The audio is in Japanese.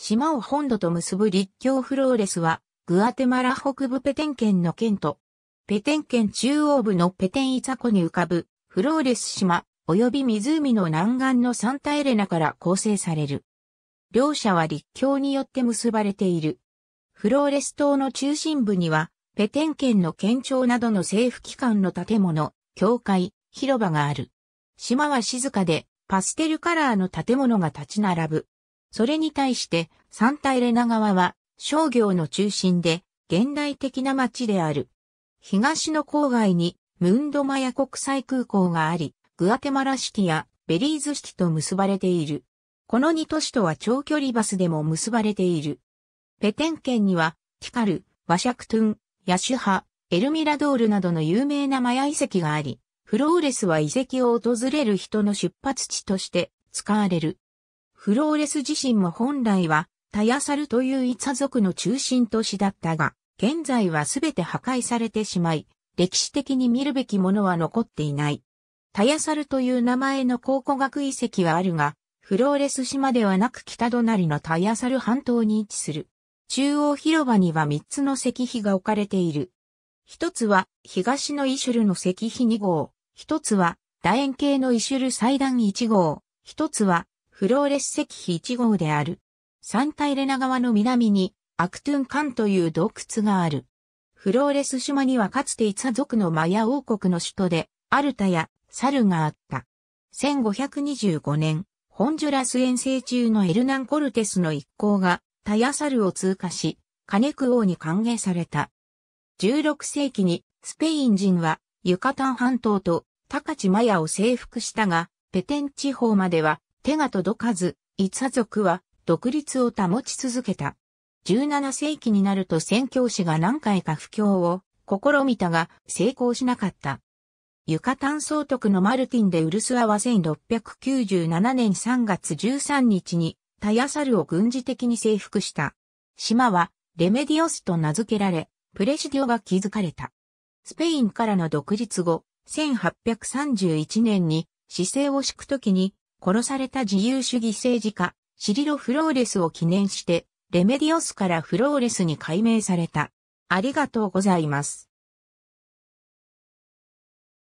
島を本土と結ぶ立教フローレスは、グアテマラ北部ペテン県の県と、ペテン県中央部のペテンイザ湖に浮かぶ、フローレス島、及び湖の南岸のサンタエレナから構成される。両者は立教によって結ばれている。フローレス島の中心部には、ペテン県の県庁などの政府機関の建物、教会、広場がある。島は静かで、パステルカラーの建物が立ち並ぶ。それに対して、サンタエレナ川は商業の中心で現代的な街である。東の郊外にムンドマヤ国際空港があり、グアテマラシティやベリーズシティと結ばれている。この2都市とは長距離バスでも結ばれている。ペテン県には、ティカル、ワシャクトゥン、ヤシュハ、エルミラドールなどの有名なマヤ遺跡があり、フローレスは遺跡を訪れる人の出発地として使われる。フローレス自身も本来は、タヤサルというイツァ族の中心都市だったが、現在はすべて破壊されてしまい、歴史的に見るべきものは残っていない。タヤサルという名前の考古学遺跡はあるが、フローレス島ではなく北隣のタヤサル半島に位置する。中央広場には三つの石碑が置かれている。一つは東のイシュルの石碑2号、一つは楕円形のイシュル祭壇1号、一つはフローレス石碑1号である。サンタイレナ川の南にアクトゥンカンという洞窟がある。フローレス島にはかつてイツ族のマヤ王国の首都でアルタやサルがあった。1525年、ホンジュラス遠征中のエルナン・コルテスの一行がタヤサルを通過し、カネク王に歓迎された。16世紀にスペイン人はユカタン半島と高地マヤを征服したが、ペテン地方までは手が届かず、イ家族は独立を保ち続けた。17世紀になると宣教師が何回か布教を試みたが成功しなかった。ユカタン総督のマルティンでウルスアは1697年3月13日にタヤサルを軍事的に征服した。島はレメディオスと名付けられ、プレシディオが築かれた。スペインからの独立後、1831年に姿勢を敷くときに殺された自由主義政治家、シリロ・フローレスを記念して、レメディオスからフローレスに改名された。ありがとうございます。